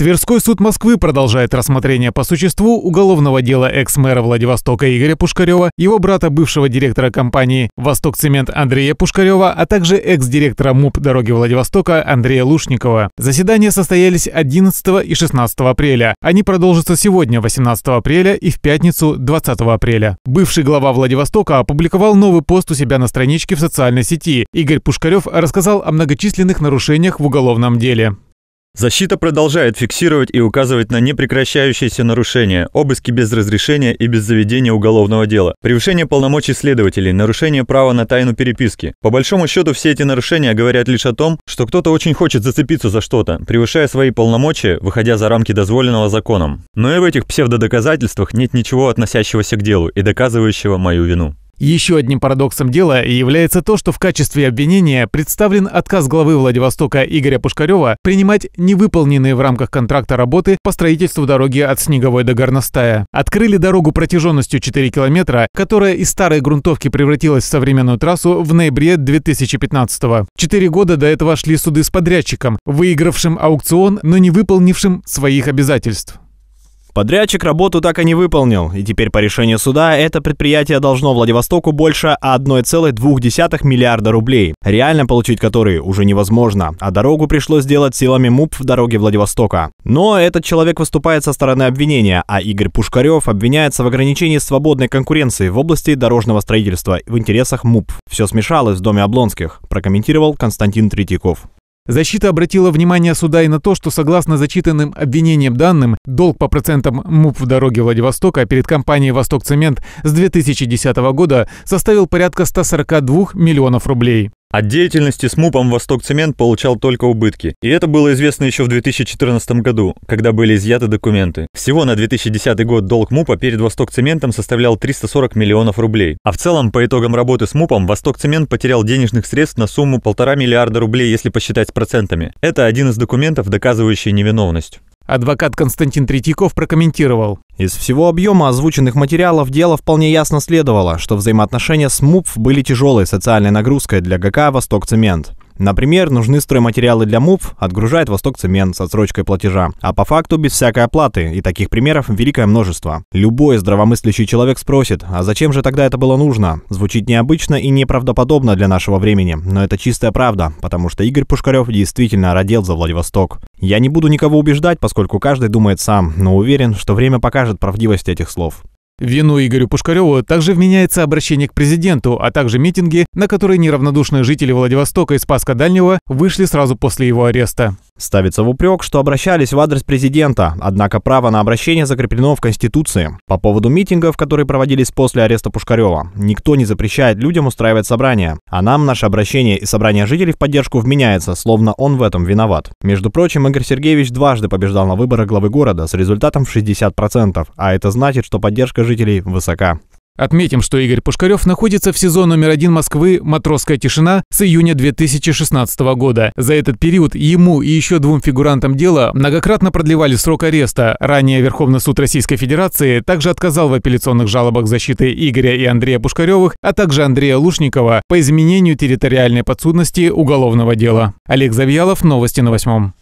Тверской суд Москвы продолжает рассмотрение по существу уголовного дела экс-мэра Владивостока Игоря Пушкарева, его брата бывшего директора компании «Восток Цемент» Андрея Пушкарева, а также экс-директора МУП «Дороги Владивостока» Андрея Лушникова. Заседания состоялись 11 и 16 апреля. Они продолжатся сегодня, 18 апреля, и в пятницу, 20 апреля. Бывший глава Владивостока опубликовал новый пост у себя на страничке в социальной сети. Игорь Пушкарев рассказал о многочисленных нарушениях в уголовном деле. Защита продолжает фиксировать и указывать на непрекращающиеся нарушения, обыски без разрешения и без заведения уголовного дела, превышение полномочий следователей, нарушение права на тайну переписки. По большому счету все эти нарушения говорят лишь о том, что кто-то очень хочет зацепиться за что-то, превышая свои полномочия, выходя за рамки дозволенного законом. Но и в этих псевдодоказательствах нет ничего относящегося к делу и доказывающего мою вину. Еще одним парадоксом дела является то, что в качестве обвинения представлен отказ главы Владивостока Игоря Пушкарева принимать невыполненные в рамках контракта работы по строительству дороги от Снеговой до Горностая. Открыли дорогу протяженностью 4 километра, которая из старой грунтовки превратилась в современную трассу в ноябре 2015 -го. Четыре года до этого шли суды с подрядчиком, выигравшим аукцион, но не выполнившим своих обязательств. Подрядчик работу так и не выполнил, и теперь по решению суда это предприятие должно Владивостоку больше 1,2 миллиарда рублей, реально получить которые уже невозможно, а дорогу пришлось сделать силами МУП в дороге Владивостока. Но этот человек выступает со стороны обвинения, а Игорь Пушкарев обвиняется в ограничении свободной конкуренции в области дорожного строительства в интересах МУП. Все смешалось в доме Облонских, прокомментировал Константин Третьяков. Защита обратила внимание суда и на то, что согласно зачитанным обвинениям данным, долг по процентам МУП в дороге Владивостока перед компанией «Восток Цемент» с 2010 года составил порядка 142 миллионов рублей. От деятельности с МУПом «Востокцемент» получал только убытки. И это было известно еще в 2014 году, когда были изъяты документы. Всего на 2010 год долг МУПа перед «Востокцементом» составлял 340 миллионов рублей. А в целом, по итогам работы с МУПом, «Востокцемент» потерял денежных средств на сумму полтора миллиарда рублей, если посчитать с процентами. Это один из документов, доказывающий невиновность. Адвокат Константин Третьяков прокомментировал. Из всего объема озвученных материалов дела вполне ясно следовало, что взаимоотношения с МУПФ были тяжелой социальной нагрузкой для ГК «Восток Цемент». Например, нужны стройматериалы для МУП, отгружает Восток Цемент с отсрочкой платежа. А по факту без всякой оплаты, и таких примеров великое множество. Любой здравомыслящий человек спросит, а зачем же тогда это было нужно? Звучит необычно и неправдоподобно для нашего времени, но это чистая правда, потому что Игорь Пушкарев действительно родил за Владивосток. Я не буду никого убеждать, поскольку каждый думает сам, но уверен, что время покажет правдивость этих слов. Вину Игорю Пушкареву также вменяется обращение к президенту, а также митинги, на которые неравнодушные жители Владивостока и Спаска Дальнего вышли сразу после его ареста. Ставится в упрек, что обращались в адрес президента, однако право на обращение закреплено в Конституции. По поводу митингов, которые проводились после ареста Пушкарева, никто не запрещает людям устраивать собрания, а нам наше обращение и собрание жителей в поддержку вменяется, словно он в этом виноват. Между прочим, Игорь Сергеевич дважды побеждал на выборах главы города с результатом в 60%, а это значит, что поддержка жителей высока. Отметим, что Игорь Пушкарев находится в сезон номер один Москвы «Матросская тишина» с июня 2016 года. За этот период ему и еще двум фигурантам дела многократно продлевали срок ареста. Ранее Верховный суд Российской Федерации также отказал в апелляционных жалобах защиты Игоря и Андрея Пушкаревых, а также Андрея Лушникова по изменению территориальной подсудности уголовного дела. Олег Завьялов, новости на восьмом.